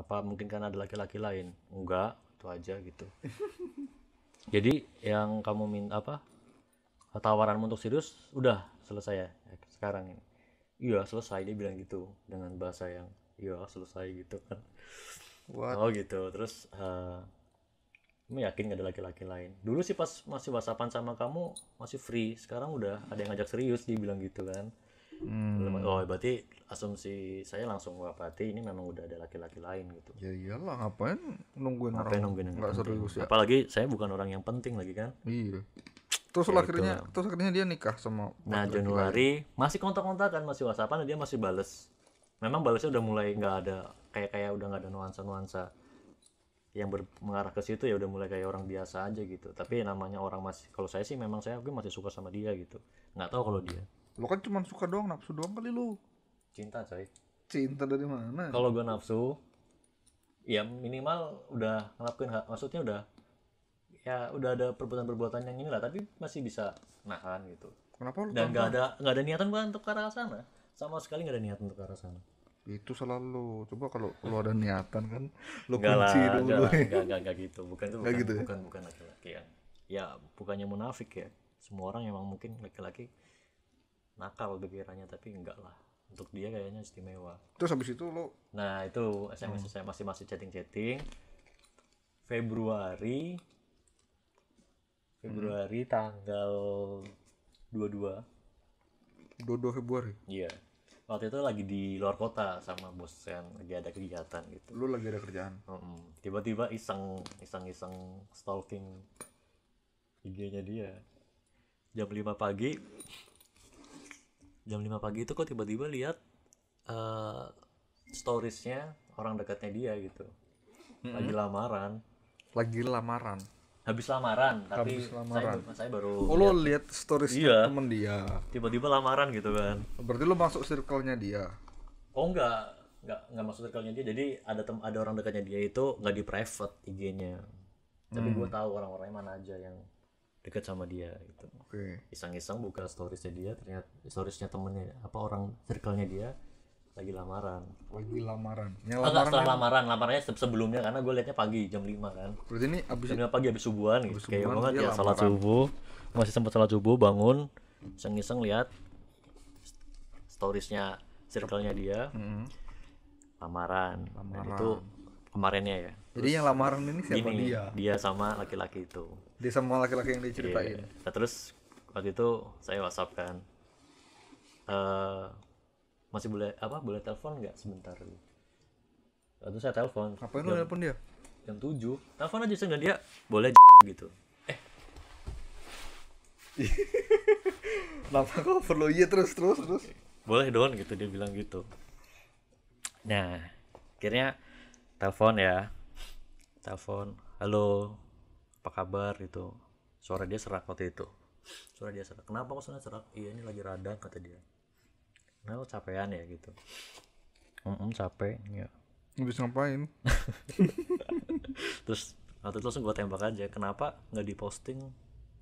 apa mungkin karena ada laki-laki lain enggak itu aja gitu jadi yang kamu minta apa tawaran untuk serius udah selesai ya sekarang ini iya selesai dia bilang gitu dengan bahasa yang iya selesai gitu kan What? oh gitu terus uh, eh, kamu yakin gak ada laki-laki lain dulu sih pas masih whatsappan sama kamu masih free sekarang udah ada yang ngajak serius dia bilang gitu kan hmm. oh berarti asumsi saya langsung wapati ini memang udah ada laki-laki lain gitu ya iyalah ngapain nungguin Apa orang nungguin yang nggak serius ya apalagi saya bukan orang yang penting lagi kan iya terus ya akhirnya itu. terus akhirnya dia nikah sama nah Januari lain. masih kontak-kontakan masih whatsappan dia masih bales memang balesnya udah mulai nggak ada kayak kayak udah nggak ada nuansa nuansa yang ber, mengarah ke situ ya udah mulai kayak orang biasa aja gitu tapi namanya orang masih kalau saya sih memang saya masih suka sama dia gitu nggak tahu kalau dia lo kan cuma suka doang, nafsu doang kali lu. Cinta, coy. Cinta dari mana? Kalau gua nafsu, ya minimal udah ngelakuin maksudnya udah ya udah ada perbuatan-perbuatan yang inilah tapi masih bisa nahan gitu. Kenapa lu? Dan nggak ada nggak ada niatan gua untuk ke arah sana. Sama sekali nggak ada niatan untuk ke arah sana itu selalu coba kalau lu ada niatan kan lu kunci lah, dulu gak, enggak, enggak gitu bukan itu bukan gitu ya? bukan bukan laki-laki yang ya bukannya munafik ya semua orang emang mungkin laki-laki nakal pikirannya tapi enggak lah untuk dia kayaknya istimewa terus habis itu lo nah itu sms hmm. saya masih masih chatting chatting Februari Februari hmm. tanggal 22 22 Februari iya waktu itu lagi di luar kota sama bos yang lagi ada kegiatan gitu lu lagi ada kerjaan mm tiba-tiba iseng iseng iseng stalking IG-nya dia jam 5 pagi jam 5 pagi itu kok tiba-tiba lihat uh, storiesnya orang dekatnya dia gitu lagi lamaran lagi lamaran habis lamaran tapi habis lamaran. Saya, saya baru oh, lo lihat stories iya. temen dia tiba-tiba lamaran gitu kan berarti lo masuk circle-nya dia oh enggak enggak enggak masuk circle-nya dia jadi ada tem ada orang dekatnya dia itu enggak di private IG-nya tapi hmm. gue tahu orang-orangnya mana aja yang dekat sama dia gitu. Oke. Okay. Iseng-iseng buka storiesnya dia, ternyata storiesnya temennya apa orang circle-nya dia lagi lamaran. Lagi lamaran. Ya, lamaran oh, setelah lamaran, lamarannya sebelumnya karena gue liatnya pagi jam 5 kan. Berarti ini abis jam 5 pagi abis subuhan gitu. Kayak banget ya, lamaran. salat subuh, masih sempat salat subuh bangun, iseng-iseng lihat storiesnya circle-nya dia. Mm -hmm. Lamaran. lamaran. Dan itu kemarinnya ya. Terus Jadi yang lamaran ini siapa gini, dia? Dia sama laki-laki itu. Dia sama laki-laki yang diceritain. Yeah. Iya, iya. Nah, terus waktu itu saya WhatsApp kan. Uh, masih boleh apa? Boleh telepon nggak sebentar? lalu saya telepon. Apa yang telepon dia? Jam tujuh. Telepon aja dan dia boleh gitu. Eh. lama kok perlu iya terus terus terus? Boleh dong gitu dia bilang gitu. Nah, akhirnya telepon ya telepon halo apa kabar gitu suara dia serak waktu itu suara dia serak kenapa kok suara serak iya ini lagi radang kata dia nah lo capean ya gitu mm -mm, capek ya habis ngapain terus waktu itu langsung gue tembak aja kenapa nggak di posting?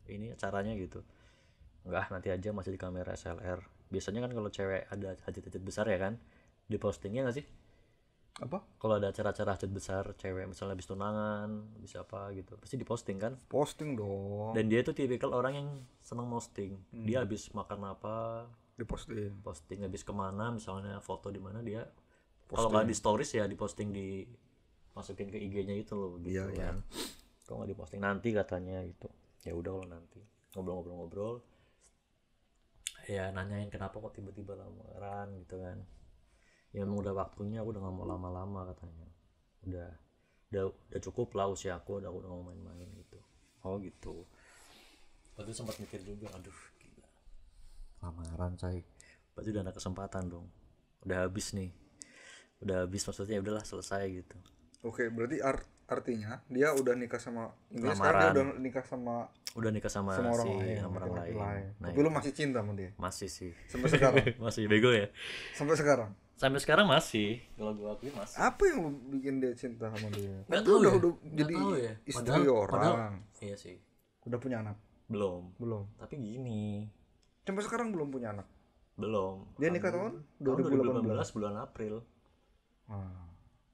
ini caranya gitu nggak nanti aja masih di kamera SLR biasanya kan kalau cewek ada hajat-hajat besar ya kan di postingnya nggak sih apa kalau ada acara-acara hajat besar cewek misalnya habis tunangan habis apa gitu pasti diposting kan posting dong dan dia itu tipikal orang yang seneng posting hmm. dia habis makan apa diposting posting habis kemana misalnya foto di mana dia kalau nggak di stories ya diposting di masukin ke IG-nya itu loh gitu iya, iya. kan iya. nggak diposting nanti katanya gitu ya udah kalau nanti ngobrol-ngobrol-ngobrol ya nanyain kenapa kok tiba-tiba lamaran gitu kan ya emang udah waktunya aku udah gak mau lama-lama katanya udah udah udah cukup lah usia aku udah aku udah mau main-main gitu oh gitu waktu sempat mikir juga aduh gila lamaran cai, berarti udah ada kesempatan dong udah habis nih udah habis maksudnya ya udahlah selesai gitu oke berarti art artinya dia udah nikah sama intinya sekarang dia udah nikah sama udah nikah sama, sama orang si lain, sama orang lain. lain. Nah, tapi lu masih cinta sama dia masih sih sampai sekarang masih bego ya sampai sekarang sampai sekarang masih kalau gue akui masih apa yang bikin dia cinta sama dia nggak kan tahu udah, ya? udah jadi tahu ya? istri padahal, orang padahal, iya sih udah punya anak belum belum tapi gini sampai sekarang belum punya anak belum dia nikah tahun 2018, 2018 bulan April ah,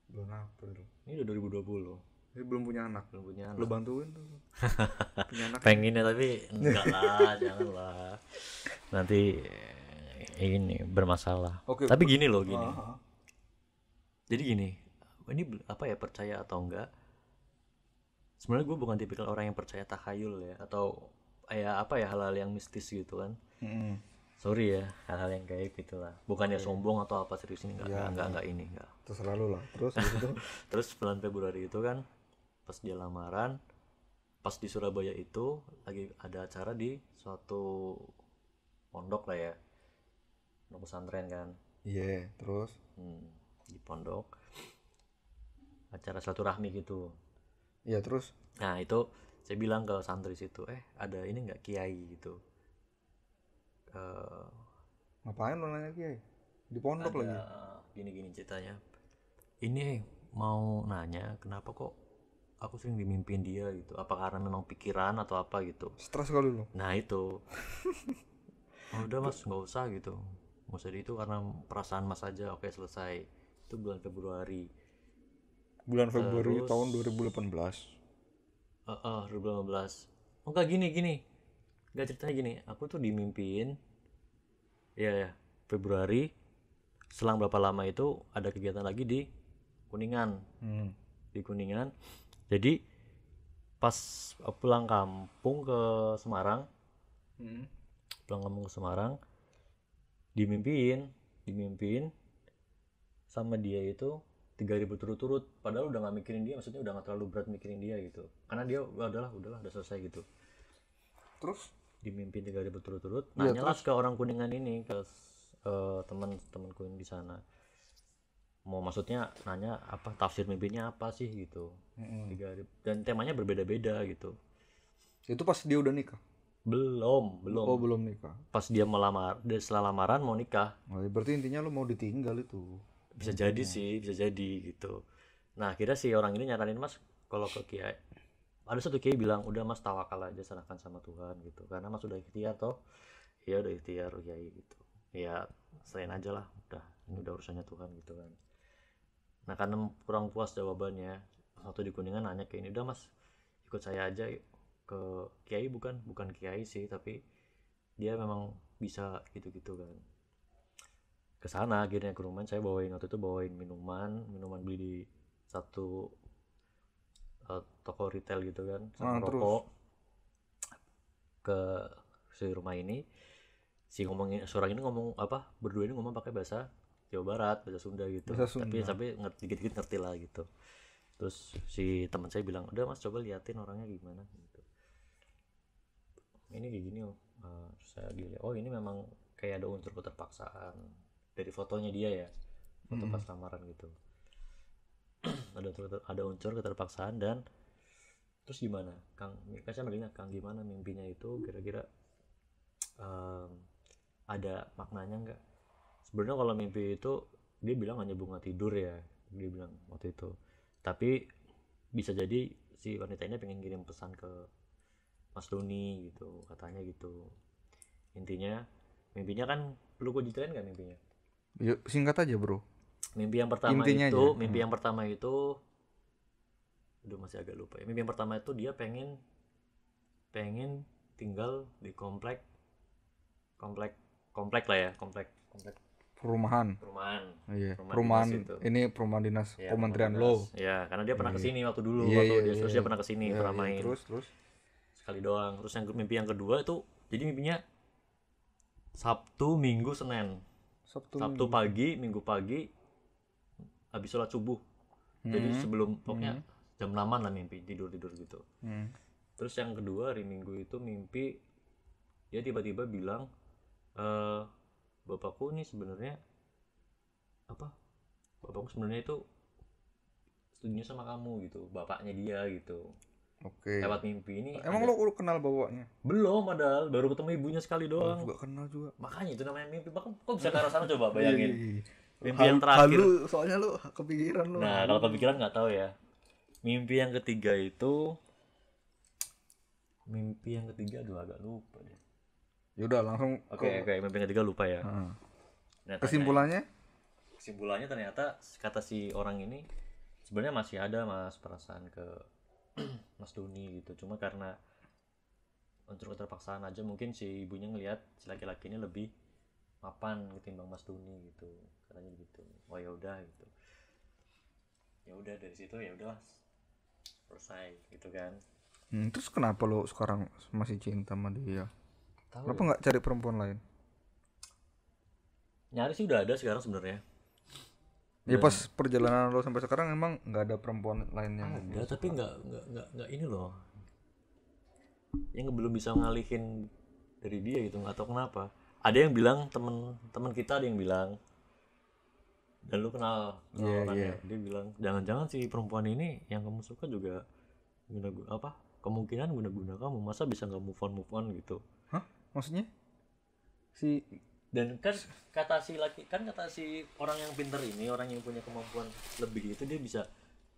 bulan April ini udah 2020 dia belum punya anak belum punya anak lo bantuin tuh punya anak pengen ya tapi enggak lah jangan lah nanti ini bermasalah. Oke. Tapi gini loh gini. -huh. Ah, ah. Jadi gini, ini apa ya percaya atau enggak? Sebenarnya gue bukan tipikal orang yang percaya takhayul ya atau ya apa ya hal-hal yang mistis gitu kan. Mm. Sorry ya hal-hal yang gaib gitulah. Bukannya ya iya. sombong atau apa serius ini enggak ya, enggak, enggak iya. enggak ini enggak. Terus selalu lah. Terus gitu. Terus bulan Februari itu kan pas dia lamaran pas di Surabaya itu lagi ada acara di suatu pondok lah ya pondok pesantren kan iya yeah, terus hmm, di pondok acara silaturahmi gitu iya yeah, terus nah itu saya bilang ke santri situ eh ada ini nggak kiai gitu uh, ngapain lo nanya kiai di pondok ada, lagi gini-gini ceritanya ini mau nanya kenapa kok aku sering dimimpin dia gitu apa karena memang pikiran atau apa gitu stres kali lo nah itu oh, udah mas nggak usah gitu maksudnya itu karena perasaan mas aja oke selesai itu bulan Februari bulan Februari Terus, tahun 2018 uh, uh, 2018 oh enggak gini gini enggak ceritanya gini aku tuh dimimpin. ya ya Februari selang berapa lama itu ada kegiatan lagi di Kuningan hmm. di Kuningan jadi pas pulang kampung ke Semarang hmm. pulang kampung ke Semarang dimimpiin dimimpiin sama dia itu tiga ribu turut-turut padahal udah nggak mikirin dia maksudnya udah nggak terlalu berat mikirin dia gitu karena dia ya udahlah udahlah udah selesai gitu terus dimimpin tiga ribu turut-turut ya, nanya terus? ke orang kuningan ini ke uh, teman temanku yang di sana mau maksudnya nanya apa tafsir mimpinya apa sih gitu tiga mm -hmm. dan temanya berbeda-beda gitu itu pas dia udah nikah belum, belum. Oh, belum nikah. Pas dia melamar, dia setelah lamaran mau nikah. Oh, ya, berarti intinya lu mau ditinggal itu. Bisa intinya. jadi sih, bisa jadi gitu. Nah, akhirnya si orang ini nyaranin Mas kalau ke kiai ada satu kiai bilang udah mas tawakal aja serahkan sama Tuhan gitu karena mas iya, udah ikhtiar toh ya udah ikhtiar kiai gitu ya selain aja lah udah ini udah urusannya Tuhan gitu kan nah karena kurang puas jawabannya waktu di kuningan nanya kayak ini udah mas ikut saya aja ke kiai bukan bukan kiai sih tapi dia memang bisa gitu-gitu kan ke sana akhirnya ke rumah saya bawain waktu itu bawain minuman minuman beli di satu uh, toko retail gitu kan sama nah, rokok ke si rumah ini si ngomongin seorang ini ngomong apa berdua ini ngomong pakai bahasa Jawa Barat bahasa Sunda gitu bahasa Sunda. tapi tapi ngerti dikit-dikit ngerti lah gitu terus si teman saya bilang udah mas coba liatin orangnya gimana ini kayak gini loh uh, eh, saya gini oh ini memang kayak ada unsur keterpaksaan dari fotonya dia ya foto hmm. pas lamaran gitu ada unsur, ada unsur keterpaksaan dan terus gimana kang kan saya melihat kang gimana mimpinya itu kira-kira um, ada maknanya nggak sebenarnya kalau mimpi itu dia bilang hanya bunga tidur ya dia bilang waktu itu tapi bisa jadi si wanita ini pengen kirim pesan ke Mas Doni gitu katanya gitu intinya mimpinya kan perlu gue detailin nggak mimpinya Yuk, ya, singkat aja bro mimpi yang pertama intinya itu aja. mimpi yang hmm. pertama itu aduh masih agak lupa ya mimpi yang pertama itu dia pengen pengen tinggal di komplek komplek komplek lah ya komplek komplek perumahan perumahan iya. perumahan, perumahan ini perumahan dinas ya, kementerian lo ya karena dia pernah iya. kesini waktu dulu iya, waktu iya, dia, iya, terus dia iya. pernah kesini iya, pernah iya. main terus terus sekali doang terus yang mimpi yang kedua itu jadi mimpinya Sabtu Minggu Senin Sabtu, Sabtu minggu. pagi Minggu pagi habis sholat subuh hmm. jadi sebelum pokoknya hmm. jam lama lah mimpi tidur tidur gitu hmm. terus yang kedua hari Minggu itu mimpi dia tiba-tiba bilang e, bapakku ini sebenarnya apa bapakku sebenarnya itu setuju sama kamu gitu bapaknya dia gitu Oke. Lewat mimpi ini. Emang ada... lo kenal bawaannya? Belum padahal, baru ketemu ibunya sekali oh, doang. Juga kenal juga. Makanya itu namanya mimpi. Bahkan kok bisa ke arah sana coba bayangin. Iya, iya, iya. Mimpi Hal, yang terakhir. Halu, soalnya lo kepikiran lo. Nah, kalau kepikiran nggak tahu ya. Mimpi yang ketiga itu mimpi yang ketiga dua agak lupa deh. Yaudah langsung Oke, okay, oke, okay. mimpi yang ketiga lupa ya. Hmm. Nah, kesimpulannya? Kesimpulannya ternyata kata si orang ini sebenarnya masih ada Mas perasaan ke Mas Doni gitu cuma karena unsur keterpaksaan aja mungkin si ibunya ngelihat si laki-laki ini lebih mapan ketimbang Mas Doni gitu katanya gitu oh ya udah gitu ya udah dari situ ya udah selesai gitu kan hmm, terus kenapa lo sekarang masih cinta sama dia Tahu kenapa ya. nggak cari perempuan lain nyari sih udah ada sekarang sebenarnya ya pas hmm. perjalanan lo sampai sekarang emang nggak ada perempuan lain yang ada ah, tapi nggak nggak nggak ini loh yang belum bisa ngalihin dari dia gitu nggak tahu kenapa ada yang bilang temen temen kita ada yang bilang dan lu kenal yeah, orangnya yeah. dia bilang jangan-jangan si perempuan ini yang kamu suka juga guna apa kemungkinan guna-guna kamu masa bisa nggak move on move on gitu hah maksudnya si dan kan kata si laki kan kata si orang yang pinter ini orang yang punya kemampuan lebih itu dia bisa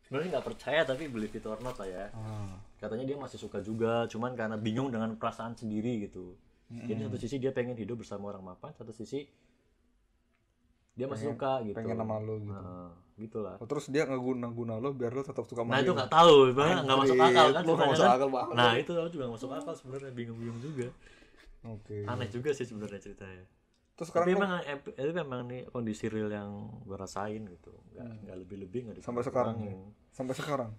sebenarnya nggak percaya tapi beli it or not lah ya hmm. katanya dia masih suka juga cuman karena bingung dengan perasaan sendiri gitu hmm. jadi satu sisi dia pengen hidup bersama orang mapan satu sisi dia pengen, masih suka gitu pengen sama lo gitu nah, gitulah oh, terus dia nggak guna lo biar lo tetap suka nah itu nggak tahu bang nggak masuk akal kan lo nggak masuk akal banget nah itu aku juga nggak masuk akal sebenarnya bingung bingung juga Oke. Okay. Aneh juga sih sebenarnya ceritanya terus sekarang tapi memang emang itu memang nih kondisi real yang gue rasain gitu nggak hmm. nggak lebih lebih nggak sampai sekarang ya. sampai sekarang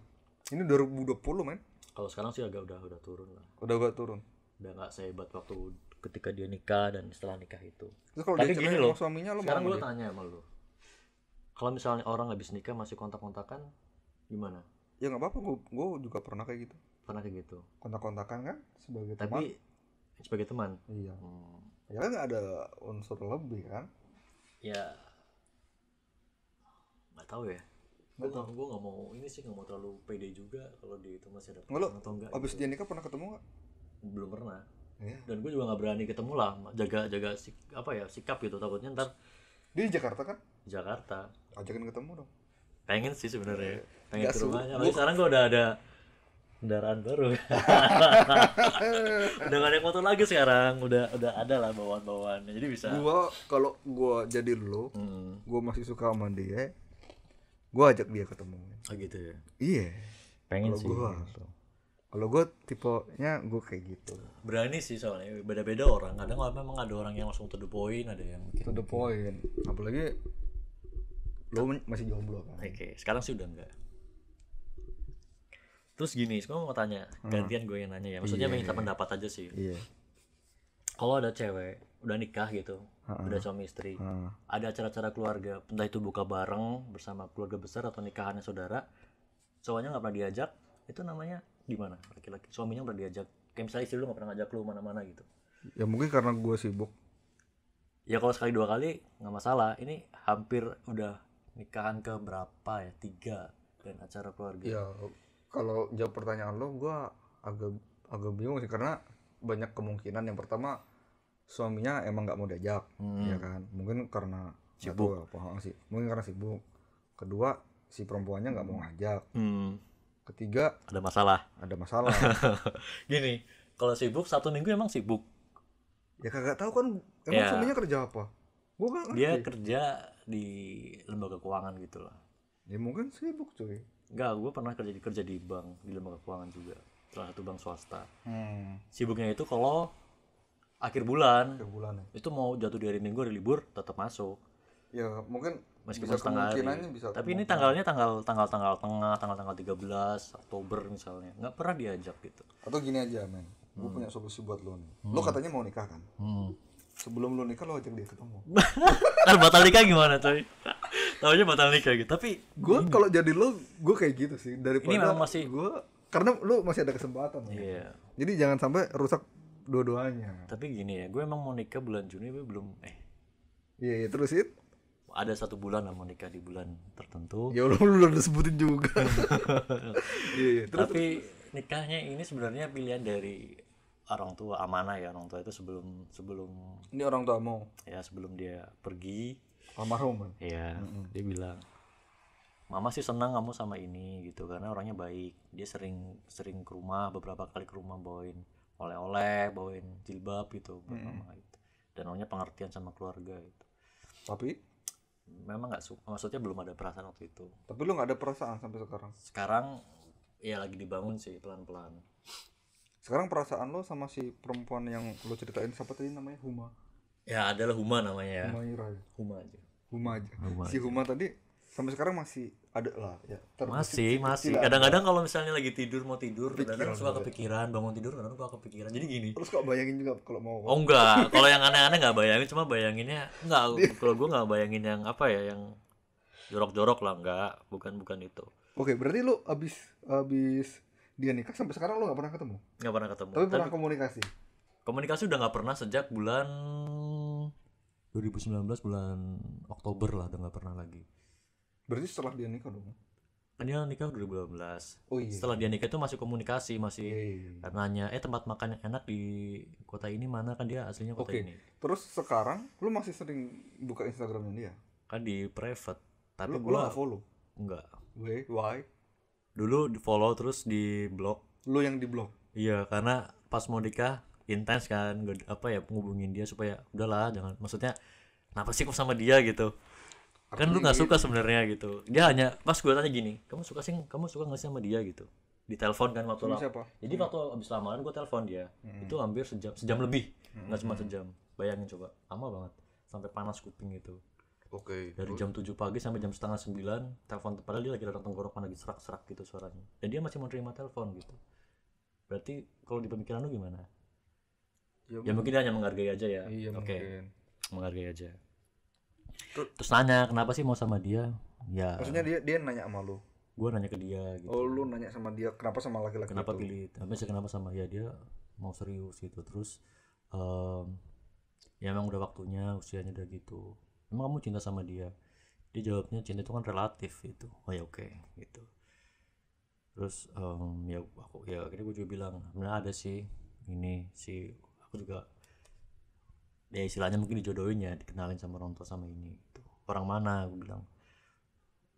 ini 2020 men kalau sekarang sih agak udah udah turun lah udah agak turun udah nggak sehebat waktu ketika dia nikah dan setelah nikah itu terus kalau tapi dia gini loh suaminya lo sekarang gue tanya sama lo kalau misalnya orang habis nikah masih kontak-kontakan gimana ya nggak apa-apa gue gue juga pernah kayak gitu pernah kayak gitu kontak-kontakan kan sebagai tapi teman. sebagai teman iya hmm ya kan ada unsur lebih kan ya nggak tahu ya gue tau gue gak mau ini sih gak mau terlalu pede juga kalau di itu masih ada pasangan atau enggak abis gitu. dia nikah pernah ketemu gak? belum pernah yeah. dan gue juga gak berani ketemu lah jaga jaga sik, apa ya sikap gitu takutnya ntar dia di Jakarta kan Jakarta ajakin ketemu dong pengen sih sebenarnya yeah. pengen ke rumahnya tapi sekarang gue udah ada kendaraan baru. udah gak naik motor lagi sekarang, udah udah ada lah bawaan bawaannya Jadi bisa. Gua kalau gua jadi lo, hmm. gua masih suka sama dia. Gua ajak dia ketemu. Oh gitu ya. Iya. Pengen kalo sih. Gua, gitu. Kalau gue tipenya gue kayak gitu. Berani sih soalnya beda-beda orang. Kadang memang ada orang yang langsung to the point, ada yang to the point. Apalagi lo masih jomblo kan. Oke, okay. sekarang sih udah enggak. Terus gini, sekarang mau tanya, hmm. gantian gue yang nanya ya. Maksudnya yeah, minta iya, iya. pendapat aja sih. Yeah. Kalau ada cewek udah nikah gitu, uh-uh. udah suami istri, uh-uh. ada acara-acara keluarga, entah itu buka bareng bersama keluarga besar atau nikahannya saudara, cowoknya nggak pernah diajak, itu namanya gimana? Laki-laki suaminya pernah diajak, kayak misalnya istri lu nggak pernah ngajak lu mana-mana gitu. Ya mungkin karena gue sibuk. Ya kalau sekali dua kali nggak masalah. Ini hampir udah nikahan ke berapa ya? Tiga dan acara keluarga. Ya, kalau jawab pertanyaan lo gue agak agak bingung sih karena banyak kemungkinan yang pertama suaminya emang nggak mau diajak hmm. ya kan mungkin karena sibuk tahu, sih mungkin karena sibuk kedua si perempuannya nggak mau ngajak hmm. ketiga ada masalah ada masalah gini kalau sibuk satu minggu emang sibuk ya kagak tahu kan emang ya. suaminya kerja apa gua gak ngerti. dia kerja di lembaga keuangan gitu loh ya mungkin sibuk cuy Enggak, gue pernah kerja di kerja di bank di lembaga keuangan juga salah satu bank swasta. Hmm. Sibuknya itu kalau akhir bulan, akhir bulan ya. itu mau jatuh di hari minggu hari libur tetap masuk. Ya mungkin meskipun bisa setengah hari. Bisa Tapi ini tanggalnya tanggal tanggal tanggal tengah tanggal tanggal 13 Oktober misalnya nggak pernah diajak gitu. Atau gini aja men, hmm. gue punya solusi buat lo nih. Hmm. Lo katanya mau nikah kan? Hmm. Sebelum lo nikah lo ajak dia ketemu. kan batal nikah gimana coy? Taunya batal nikah gitu. Tapi gue kalau jadi lo, gue kayak gitu sih daripada ini masih gue karena lo masih ada kesempatan. Iya. Yeah. Jadi jangan sampai rusak dua-duanya. Tapi gini ya, gue emang mau nikah bulan Juni tapi belum eh. Iya, yeah, yeah, terus itu ada satu bulan lah mau nikah di bulan tertentu. Ya lo lu udah sebutin juga. iya, iya. Terus, Tapi terus. nikahnya ini sebenarnya pilihan dari orang tua amanah ya orang tua itu sebelum sebelum ini orang tua mau ya sebelum dia pergi almarhum iya mm -hmm. dia bilang mama sih senang kamu sama ini gitu karena orangnya baik dia sering sering ke rumah beberapa kali ke rumah bawain oleh-oleh bawain jilbab gitu buat hmm. mama gitu dan orangnya pengertian sama keluarga gitu tapi memang nggak suka maksudnya belum ada perasaan waktu itu tapi lu nggak ada perasaan sampai sekarang sekarang ya lagi dibangun sih pelan-pelan sekarang perasaan lo sama si perempuan yang lo ceritain siapa tadi namanya Huma Ya adalah Huma namanya ya. Huma Yura. Huma aja. Huma aja. Huma si Huma tadi sampai sekarang masih ada lah ya. Masih, masih. Kadang-kadang kalau misalnya lagi tidur mau tidur, kadang-kadang suka kepikiran, bangun tidur kadang suka kepikiran. Jadi gini. Terus kok bayangin juga kalau mau Oh enggak, kalau yang aneh-aneh enggak bayangin, cuma bayanginnya enggak kalau gua enggak bayangin yang apa ya, yang jorok-jorok lah enggak, bukan bukan itu. Oke, berarti lu abis abis dia nikah sampai sekarang lu nggak pernah ketemu? Nggak pernah ketemu. Tapi, Tapi pernah komunikasi. Komunikasi udah nggak pernah sejak bulan 2019 bulan Oktober lah udah nggak pernah lagi berarti setelah dia nikah dong kan dia nikah 2018 oh, iya. setelah dia nikah itu masih komunikasi masih iya, iya, iya. nanya eh tempat makan yang enak di kota ini mana kan dia aslinya kota okay. ini terus sekarang lu masih sering buka Instagramnya dia kan di private tapi lu, gua lu follow enggak why why dulu di follow terus di blog lu yang di blog iya karena pas mau nikah intens kan gue apa ya ngubungin dia supaya udahlah jangan maksudnya kenapa sih kok sama dia gitu Aku kan lu nggak suka sebenarnya gitu dia hanya pas gue tanya gini kamu suka sih kamu suka nggak sih sama dia gitu Di telepon kan waktu lama jadi hmm. waktu abis lamaran gue telepon dia hmm. itu hampir sejam sejam lebih hmm. nggak hmm. cuma sejam bayangin coba lama banget sampai panas kuping gitu Oke. Okay. Dari jam tujuh pagi sampai jam setengah sembilan, telepon padahal dia lagi datang tenggorokan lagi serak-serak gitu suaranya. Dan dia masih mau terima telepon gitu. Berarti kalau di pemikiran lu gimana? ya, ya mungkin dia hanya menghargai aja ya iya, oke okay. menghargai aja terus, terus nanya kenapa sih mau sama dia ya maksudnya dia dia nanya sama lu gue nanya ke dia gitu oh lu nanya sama dia kenapa sama laki-laki kenapa itu? pilih tapi sih kenapa sama ya dia mau serius gitu terus um, ya emang udah waktunya usianya udah gitu emang kamu cinta sama dia dia jawabnya cinta itu kan relatif itu oh ya oke okay, gitu terus um, ya aku ya akhirnya gue juga bilang sebenarnya ada sih ini si aku juga ya istilahnya mungkin dijodohin ya dikenalin sama orang tua sama ini gitu. orang mana aku bilang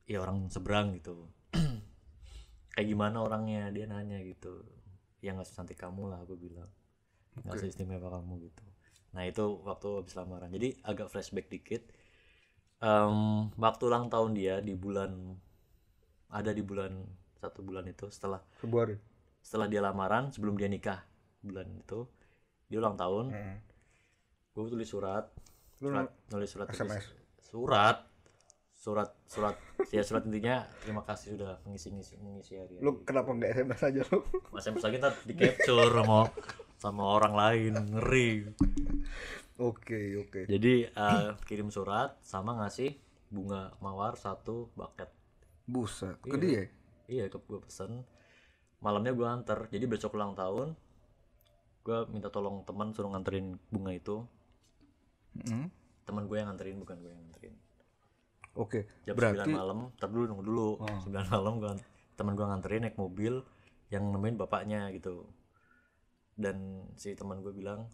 ya orang seberang gitu kayak gimana orangnya dia nanya gitu ya nggak secantik kamu lah aku bilang nggak okay. seistimewa kamu gitu nah itu waktu habis lamaran jadi agak flashback dikit um, waktu ulang tahun dia di bulan ada di bulan satu bulan itu setelah Februari setelah dia lamaran sebelum dia nikah bulan itu dia ulang tahun hmm. gue tulis surat surat nulis surat SMS. Tulis, surat surat surat ya surat intinya terima kasih sudah mengisi ngisi mengisi hari, hari. lu kenapa nggak SMS aja lu SMS lagi ntar di capture sama sama orang lain ngeri oke okay, oke okay. jadi uh, kirim surat sama ngasih bunga mawar satu bucket busa ke iya. dia iya ke gue pesen malamnya gue antar jadi besok ulang tahun gue minta tolong teman suruh nganterin bunga itu hmm? teman gue yang nganterin bukan gue yang nganterin oke okay. jam berarti... 9 malam ntar dulu nunggu dulu oh. malam gue teman gue nganterin naik mobil yang nemenin bapaknya gitu dan si teman gue bilang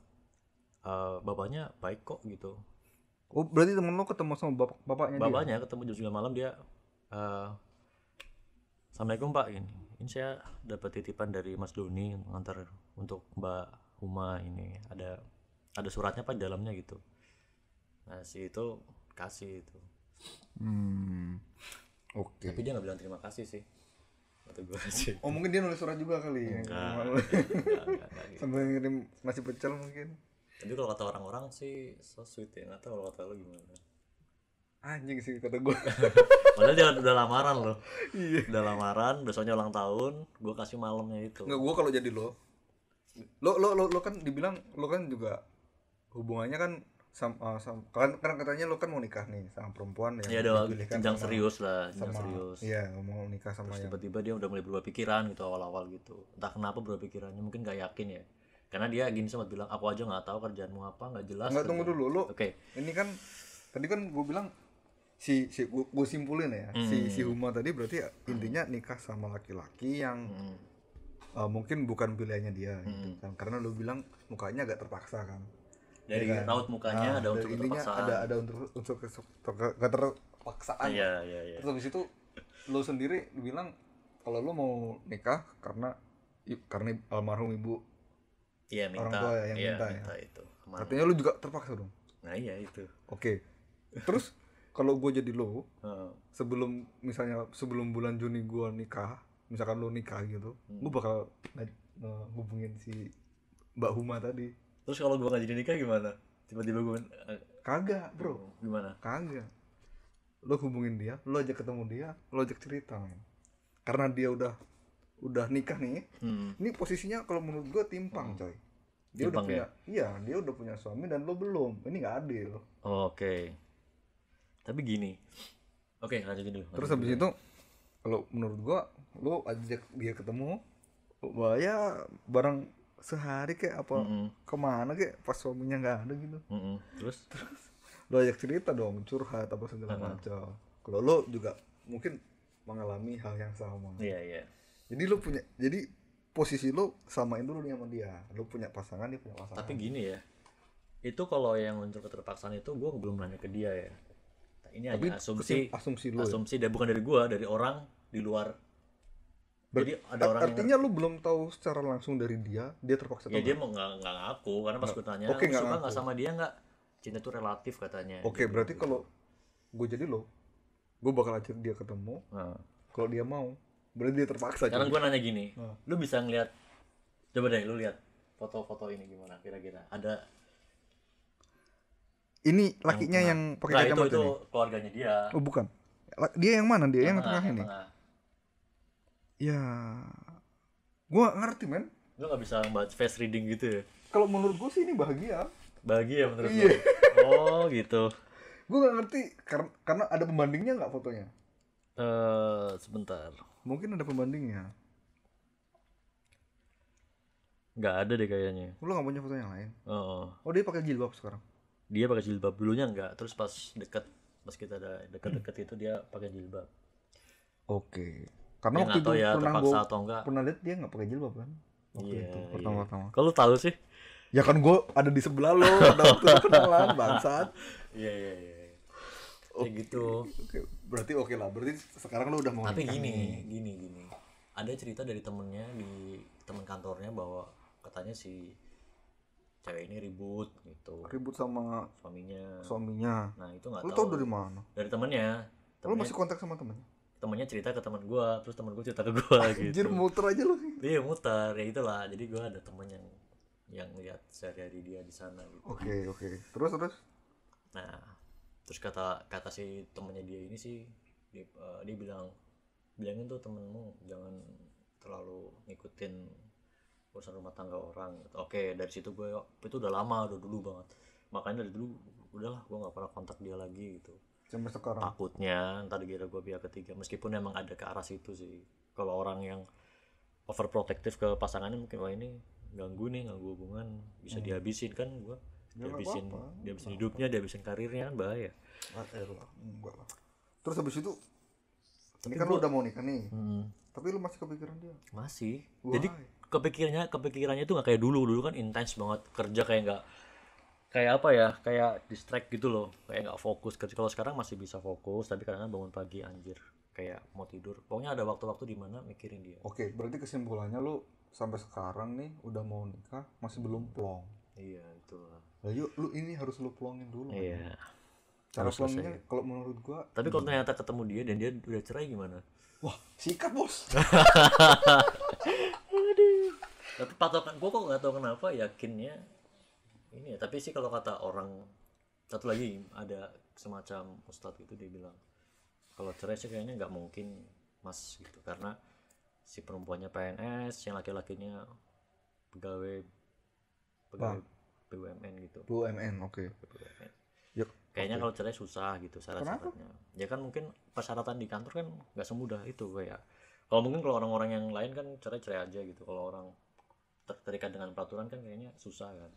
e, bapaknya baik kok gitu oh berarti temen lo ketemu sama bapak bapaknya bapaknya dia? ketemu jam 9 malam dia uh, assalamualaikum pak ini ini saya dapat titipan dari Mas Doni ngantar untuk Mbak Huma ini ada ada suratnya apa di dalamnya gitu nah si itu kasih itu hmm. oke okay. tapi dia nggak bilang terima kasih sih atau gue oh, sih oh mungkin dia nulis surat juga kali enggak, ya enggak, enggak, enggak, enggak, gitu. sambil ngirim masih pecel mungkin tapi kalau kata orang-orang sih so sweet ya nggak tahu kalau kata lo gimana anjing sih kata gue padahal dia udah lamaran loh iya. udah lamaran besoknya ulang tahun gue kasih malamnya itu nggak gue kalau jadi lo lo lo lo, lo kan dibilang lo kan juga hubungannya kan sama, eh, sama kan, kan katanya lo kan mau nikah nih sama perempuan yang ya dong jenjang serius lah jenjang serius iya mau nikah sama Terus tiba-tiba dia udah mulai berubah pikiran gitu awal-awal gitu entah kenapa berubah pikirannya mungkin gak yakin ya karena dia gini sempat bilang aku aja nggak tahu kerjaanmu apa nggak jelas nggak tunggu gitu. dulu lo oke okay. ini kan tadi kan gue bilang si si gue simpulin ya hmm. si si hmm. Huma tadi berarti intinya nikah sama laki-laki yang hmm uh, mungkin bukan pilihannya dia gitu hmm. gitu kan karena lu bilang mukanya agak terpaksa kan dari ya raut mukanya nah, ada unsur terpaksa ada ada unsur unsur keterpaksaan iya iya iya terus habis itu lu sendiri bilang kalau lu mau nikah karena karena almarhum ibu iya, minta, orang tua ya, yang iya, minta, ya. minta itu. artinya lu juga terpaksa dong nah iya itu oke okay. terus kalau gue jadi lo sebelum misalnya sebelum bulan Juni gue nikah misalkan lu nikah gitu hmm. gue bakal hubungin si mbak Huma tadi terus kalau gue gak jadi nikah gimana tiba-tiba gue eh, kagak bro oh, gimana kagak lo hubungin dia lo ajak ketemu dia lo ajak cerita men karena dia udah udah nikah nih hmm. ini posisinya kalau menurut gue timpang hmm. coy dia timpang udah punya ya? iya dia udah punya suami dan lo belum ini nggak adil oh, oke okay. tapi gini oke okay, lanjutin dulu terus habis itu kalau menurut gua lu ajak dia ketemu wah ya bareng sehari kayak apa mm -hmm. kemana kayak pas suaminya nggak ada gitu mm -hmm. terus terus lu ajak cerita dong curhat apa segala uh -huh. macam kalau lu juga mungkin mengalami hal yang sama iya yeah, iya yeah. jadi lu punya jadi posisi lu samain dulu nih sama dia lu punya pasangan dia punya pasangan tapi gini ya itu kalau yang muncul keterpaksaan itu gue belum nanya ke dia ya ini Tapi hanya asumsi asumsi lu. Ya? Asumsi ya? dan bukan dari gua, dari orang di luar. Ber Jadi ada orang artinya lu belum tahu secara langsung dari dia, dia terpaksa Ya dia mau nggak nggak ngaku karena pas gue tanya, okay, gak suka nggak sama dia nggak? Cinta tuh relatif katanya. Oke, okay, berarti kalau gitu. gue jadi lo, gue bakal ajak dia ketemu. Nah. Kalau dia mau, berarti dia terpaksa. Sekarang gua nanya gini, nah. lu bisa ngeliat, coba deh lu lihat foto-foto ini gimana kira-kira? Ada ini lakinya yang, yang pakai nah, kacamata itu, itu keluarganya dia. Oh, bukan. Dia yang mana? Dia yang, yang tengah, tengah ini. Tengah. Ya. Gua ngerti, men. Gua nggak bisa ngebaca face reading gitu ya. Kalau menurut gua sih ini bahagia. Bahagia ya menurut Gua. Iya. Oh, gitu. Gua nggak ngerti karena karena ada pembandingnya nggak fotonya? Eh, uh, sebentar. Mungkin ada pembandingnya. Nggak ada deh kayaknya. Lu nggak punya foto yang lain? Oh, oh. Oh, dia pakai jilbab sekarang dia pakai jilbab dulunya enggak terus pas deket pas kita ada deket-deket itu dia pakai jilbab oke okay. karena waktu itu ya, pernah gua, atau enggak. pernah lihat dia nggak pakai jilbab kan waktu yeah, itu iya. pertama-tama yeah. kalau tahu sih ya kan gue ada di sebelah lo ada waktu kenalan bangsat iya iya iya kayak gitu okay. berarti oke okay lah berarti sekarang lo udah mau tapi gini nih. gini gini ada cerita dari temennya di teman kantornya bahwa katanya si cewek ini ribut gitu ribut sama suaminya suaminya nah itu nggak tahu tau dari mana dari temennya, temennya lu masih kontak sama temennya temennya cerita ke teman gue terus teman gue cerita ke gue gitu anjir muter aja lu iya muter ya itulah jadi gue ada temen yang yang lihat sehari-hari dia di sana gitu oke okay, oke okay. terus terus nah terus kata kata si temennya dia ini sih dia, uh, dia bilang bilangin tuh temenmu jangan terlalu ngikutin urusan rumah tangga orang gitu. oke dari situ gue itu udah lama udah dulu banget makanya dari dulu udahlah gue nggak pernah kontak dia lagi gitu Sampai sekarang. takutnya ntar kira gue pihak ketiga meskipun emang ada ke arah situ sih kalau orang yang overprotective ke pasangannya mungkin wah ini ganggu nih ganggu hubungan bisa hmm. dihabisin kan gue ya, dihabisin apa -apa. dihabisin apa hidupnya dihabisin karirnya kan bahaya eh, terus habis itu ini kan lu udah mau nikah nih hmm tapi lu masih kepikiran dia masih Why? jadi kepikirannya kepikirannya tuh nggak kayak dulu dulu kan intens banget kerja kayak nggak kayak apa ya kayak distract gitu loh kayak nggak fokus kerja kalau sekarang masih bisa fokus tapi karena bangun pagi anjir kayak mau tidur pokoknya ada waktu-waktu di mana mikirin dia oke okay, berarti kesimpulannya lu sampai sekarang nih udah mau nikah masih belum plong iya itu lah yuk lu ini harus lu plongin dulu iya kan? cara plongnya kalau menurut gua tapi kalau ternyata ketemu dia dan dia udah cerai gimana Wah, sikat bos. Tapi patokan gue kok nggak tahu kenapa yakinnya ini ya. Tapi sih kalau kata orang satu lagi ada semacam ustadz itu dia bilang kalau cerai sih kayaknya nggak mungkin mas gitu karena si perempuannya PNS yang laki-lakinya pegawai pegawai Bang. BUMN gitu BUMN oke okay. BUMN kayaknya okay. kalau cerai susah gitu syarat-syaratnya ya kan mungkin persyaratan di kantor kan nggak semudah itu kayak ya. kalau mungkin kalau orang-orang yang lain kan cerai-cerai aja gitu kalau orang ter terikat dengan peraturan kan kayaknya susah kan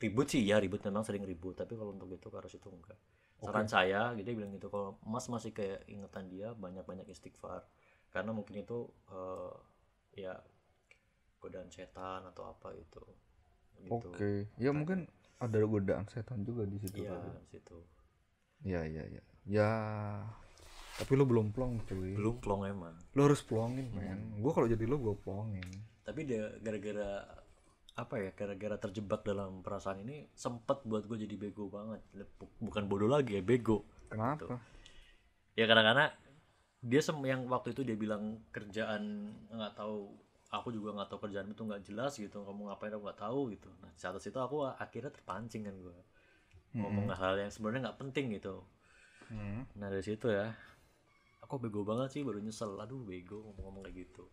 ribut sih ya ribut memang sering ribut tapi kalau untuk itu harus itu enggak saran saya gitu dia bilang gitu kalau mas masih kayak ingetan dia banyak-banyak istighfar karena mungkin itu uh, ya godaan setan atau apa itu gitu. oke okay. ya mungkin ada godaan setan juga di situ iya di situ ya ya ya ya tapi lu belum plong cuy belum plong emang lu harus plongin hmm. men gue kalau jadi lu gue plongin tapi dia gara-gara apa ya gara-gara terjebak dalam perasaan ini sempat buat gue jadi bego banget bukan bodoh lagi ya bego kenapa gitu. ya karena karena dia sem yang waktu itu dia bilang kerjaan nggak tahu aku juga nggak tahu kerjaan itu nggak jelas gitu kamu ngapain aku nggak tahu gitu nah saat itu aku akhirnya terpancing kan gue ngomong hmm. hal yang sebenarnya nggak penting gitu hmm. nah dari situ ya aku bego banget sih baru nyesel aduh bego ngomong-ngomong kayak gitu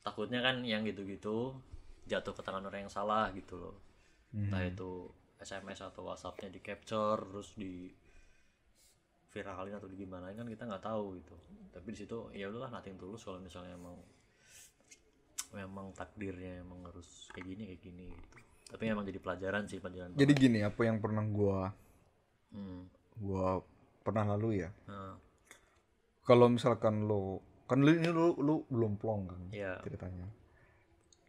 takutnya kan yang gitu-gitu jatuh ke tangan orang yang salah gitu loh hmm. entah itu SMS atau WhatsAppnya di capture terus di viralin atau di gimana kan kita nggak tahu gitu tapi di situ ya udahlah nating tulus kalau misalnya mau memang takdirnya emang harus kayak gini kayak gini gitu tapi emang jadi pelajaran sih pelajaran jadi pelajaran. gini apa yang pernah gua hmm. gua pernah lalu ya hmm. kalau misalkan lo kan lu ini lu, lu belum plong kan yeah. ceritanya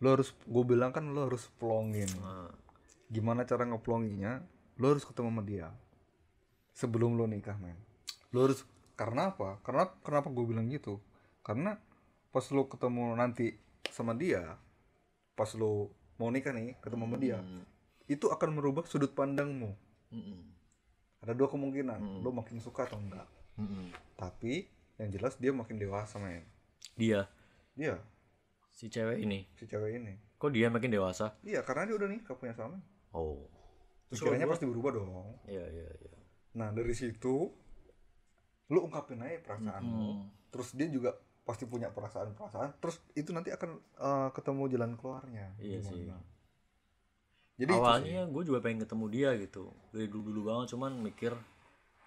lo harus gua bilang kan lo harus plongin hmm. gimana cara ngeplonginnya? lo harus ketemu sama dia sebelum lo nikah men lo harus karena apa karena kenapa gua bilang gitu karena pas lo ketemu nanti sama dia pas lo mau nikah nih ketemu sama dia hmm. itu akan merubah sudut pandangmu hmm. ada dua kemungkinan hmm. lo makin suka atau enggak hmm. tapi yang jelas dia makin dewasa main dia dia si cewek ini si cewek ini kok dia makin dewasa iya karena dia udah nih nikah punya suami oh pikirannya pasti berubah dong iya iya iya nah dari situ lu ungkapin aja perasaanmu mm -hmm. terus dia juga pasti punya perasaan-perasaan terus itu nanti akan uh, ketemu jalan keluarnya iya gimana? sih jadi awalnya gue juga pengen ketemu dia gitu dari dulu dulu banget cuman mikir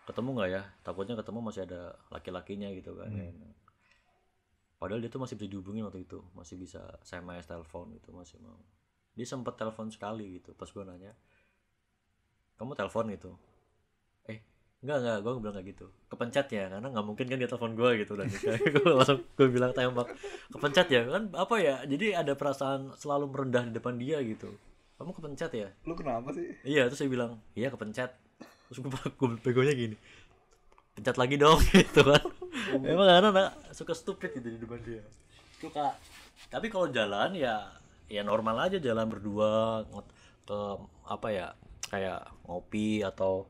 ketemu nggak ya takutnya ketemu masih ada laki-lakinya gitu kan hmm. padahal dia tuh masih bisa dihubungi waktu itu masih bisa saya main telepon gitu masih mau dia sempet telepon sekali gitu pas gue nanya kamu telepon gitu Enggak, enggak, gue bilang kayak gitu. Kepencet ya, karena nggak mungkin kan dia telepon gue gitu dan gue langsung gue bilang tembak. Kepencet ya, kan apa ya? Jadi ada perasaan selalu merendah di depan dia gitu. Kamu kepencet ya? Lu kenapa sih? Iya, terus saya bilang, iya kepencet. Terus gue, gue begonya gini, pencet lagi dong gitu kan. Emang karena anak suka stupid gitu di depan dia. Suka. Tapi kalau jalan ya ya normal aja jalan berdua ke apa ya kayak ngopi atau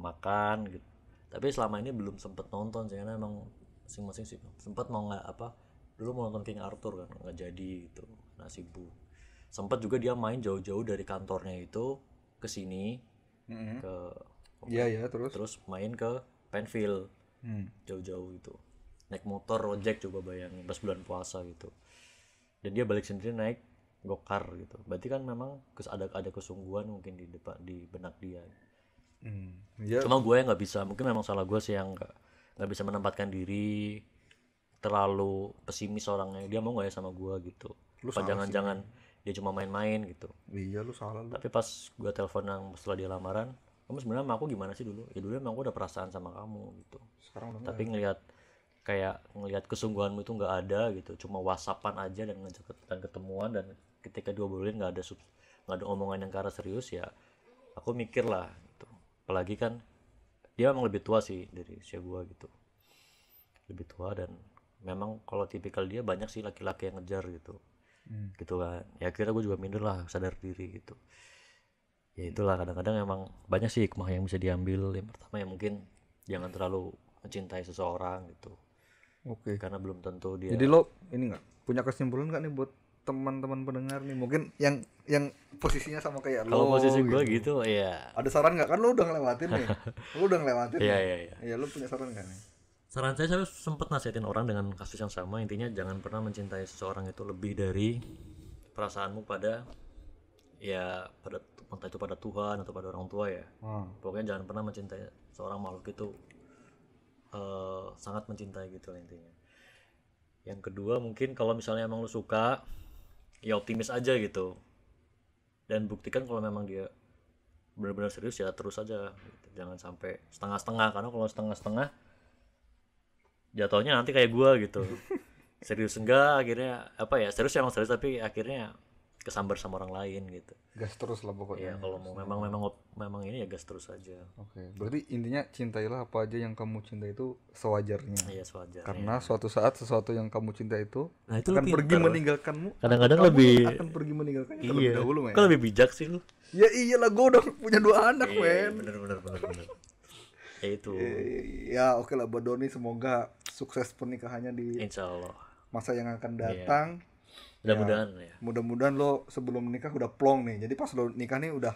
makan gitu tapi selama ini belum sempet nonton sih karena emang masing-masing sih sempet mau nggak apa dulu mau nonton King Arthur kan nggak jadi gitu nah sibuk sempet juga dia main jauh-jauh dari kantornya itu ke sini mm -hmm. ke Iya yeah, yeah, terus terus main ke Penfield hmm. jauh-jauh itu naik motor ojek coba bayangin pas bulan puasa gitu dan dia balik sendiri naik gokar gitu berarti kan memang ada ada kesungguhan mungkin di depan di benak dia hmm, yeah. cuma gue yang nggak bisa mungkin memang salah gue sih yang nggak nggak bisa menempatkan diri terlalu pesimis orangnya dia mau nggak ya sama gue gitu lu apa jangan-jangan dia cuma main-main gitu iya lu salah lu. tapi pas gue telepon yang setelah dia lamaran kamu sebenarnya sama aku gimana sih dulu ya dulu emang aku udah perasaan sama kamu gitu Sekarang tapi ya. ngelihat kayak ngelihat kesungguhanmu itu nggak ada gitu cuma whatsappan aja dan ngajak ketemuan dan ketika dua bulan nggak ada gak ada omongan yang ke arah serius ya aku mikir lah apalagi kan dia memang lebih tua sih dari usia gue gitu lebih tua dan memang kalau tipikal dia banyak sih laki-laki yang ngejar gitu hmm. gitu kan ya kira gue juga minder lah sadar diri gitu ya itulah kadang-kadang emang banyak sih kemah yang bisa diambil yang pertama ya mungkin jangan terlalu mencintai seseorang gitu oke okay. karena belum tentu dia jadi lo ini nggak punya kesimpulan nggak nih buat teman-teman pendengar nih mungkin yang yang posisinya sama kayak lo. Kalau posisi gue gitu. gitu, iya ya. Ada saran nggak? Kan lo udah ngelewatin nih. lo udah ngelewatin. Iya iya iya. ya lo punya saran nggak nih? Saran saya saya sempat nasihatin orang dengan kasus yang sama intinya jangan pernah mencintai seseorang itu lebih dari perasaanmu pada ya pada entah itu pada Tuhan atau pada orang tua ya. Hmm. Pokoknya jangan pernah mencintai seorang makhluk itu uh, sangat mencintai gitu intinya. Yang kedua mungkin kalau misalnya emang lu suka ya optimis aja gitu dan buktikan kalau memang dia benar-benar serius ya terus aja gitu. jangan sampai setengah-setengah karena kalau setengah-setengah jatuhnya nanti kayak gua gitu serius enggak akhirnya apa ya serius emang serius tapi akhirnya kesambar sama orang lain gitu gas terus lah pokoknya ya kalau mau memang memang memang ini ya gas terus aja oke okay. berarti intinya cintailah apa aja yang kamu cinta itu sewajarnya iya sewajarnya karena suatu saat sesuatu yang kamu cinta itu nah, itu akan pergi pintar. meninggalkanmu kadang-kadang lebih akan pergi meninggalkannya iya. terlebih dahulu men kan lebih bijak sih lu ya iyalah gue udah punya dua anak iya, men bener bener bener, bener. ya itu ya, ya oke okay lah buat Doni semoga sukses pernikahannya di Insya Allah masa yang akan iya. datang yeah mudah-mudahan ya, ya. mudah-mudahan lo sebelum nikah udah plong nih jadi pas lo nikah nih udah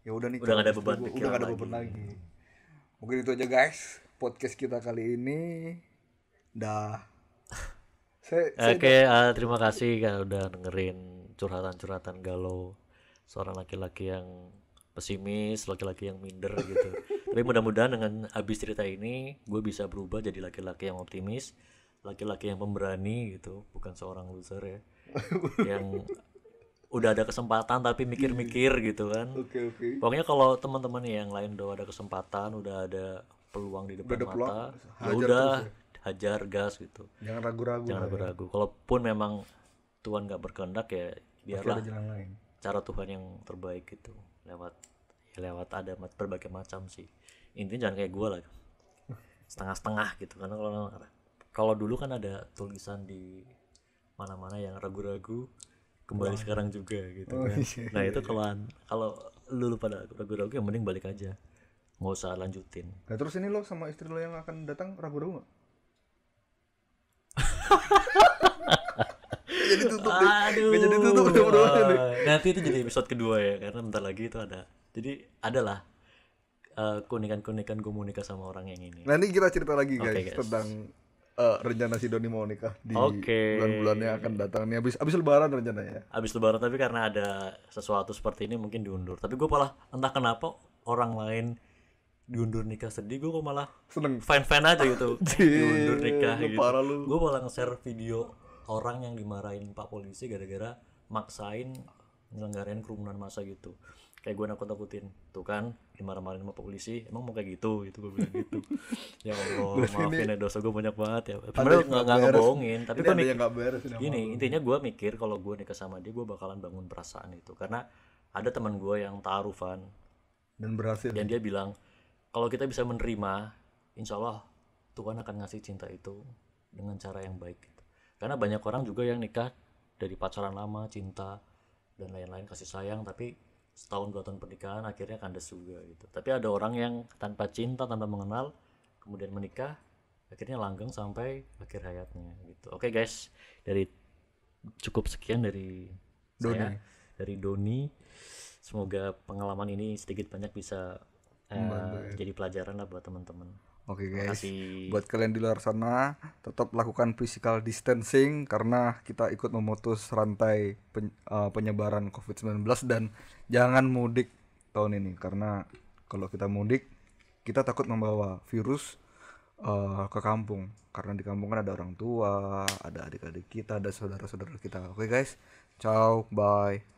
ya udah nih udah gak ada beban gua, udah gak ada beban lagi. lagi mungkin itu aja guys podcast kita kali ini dah oke okay, uh, ah, terima kasih kan udah dengerin curhatan-curhatan galau seorang laki-laki yang pesimis, laki-laki yang minder gitu. Tapi mudah-mudahan dengan habis cerita ini, gue bisa berubah jadi laki-laki yang optimis, laki-laki yang pemberani gitu bukan seorang loser ya yang udah ada kesempatan tapi mikir-mikir gitu kan. Oke okay, oke. Okay. Pokoknya kalau teman-teman yang lain udah ada kesempatan, udah ada peluang di depan udah mata, ya udah ya. hajar gas gitu. Jangan ragu-ragu. Jangan ya. ragu-ragu. Ya. Kalaupun memang Tuhan nggak berkehendak ya biarlah lain. cara Tuhan yang terbaik gitu lewat ya lewat ada berbagai macam sih. Intinya jangan kayak gue lah. Setengah-setengah gitu karena kalau kalau dulu kan ada tulisan di mana-mana yang ragu-ragu kembali Wah. Iya. sekarang juga gitu oh, kan. Iya, nah, itu kalau kalau lu pada ragu-ragu yang mending balik aja. Nggak usah lanjutin. Nah, terus ini lo sama istri lo yang akan datang ragu-ragu nggak? jadi tutup deh. Aduh. Gak jadi tutup deh. Uh, nanti itu jadi episode kedua ya karena bentar lagi itu ada. Jadi adalah uh, eh, kunikan-kunikan gue mau nikah sama orang yang ini. Nanti kita cerita lagi guys, okay, guys. tentang uh, rencana si Doni mau nikah di okay. bulan-bulannya akan datang nih habis habis lebaran rencananya. Habis lebaran tapi karena ada sesuatu seperti ini mungkin diundur. Tapi gue malah entah kenapa orang lain diundur nikah sedih gue kok malah seneng fan fan aja gitu diundur nikah iya, gitu lu. gue malah nge-share video orang yang dimarahin pak polisi gara-gara maksain nyelenggarain kerumunan masa gitu kayak gue nakut-nakutin tuh kan dimarah-marahin sama polisi emang mau kayak gitu gitu gue bilang gitu ya allah maafin ya dosa gue banyak banget ya sebenarnya nggak nggak ngebohongin tapi gue mikir gini intinya gue mikir kalau gue nikah sama dia gue bakalan bangun perasaan itu karena ada teman gue yang taruhan dan berhasil dan dia bilang kalau kita bisa menerima insya Allah Tuhan akan ngasih cinta itu dengan cara yang baik gitu. karena banyak orang juga yang nikah dari pacaran lama cinta dan lain-lain kasih sayang tapi setahun dua tahun pernikahan akhirnya kandas juga gitu tapi ada orang yang tanpa cinta tanpa mengenal kemudian menikah akhirnya langgeng sampai akhir hayatnya gitu oke okay, guys dari cukup sekian dari Doni. saya dari Doni semoga pengalaman ini sedikit banyak bisa uh, jadi pelajaran lah buat teman-teman Oke okay, guys, buat kalian di luar sana tetap lakukan physical distancing karena kita ikut memutus rantai pen, uh, penyebaran COVID-19 dan jangan mudik tahun ini karena kalau kita mudik kita takut membawa virus uh, ke kampung karena di kampung kan ada orang tua, ada adik-adik kita, ada saudara-saudara kita. Oke okay, guys, ciao, bye.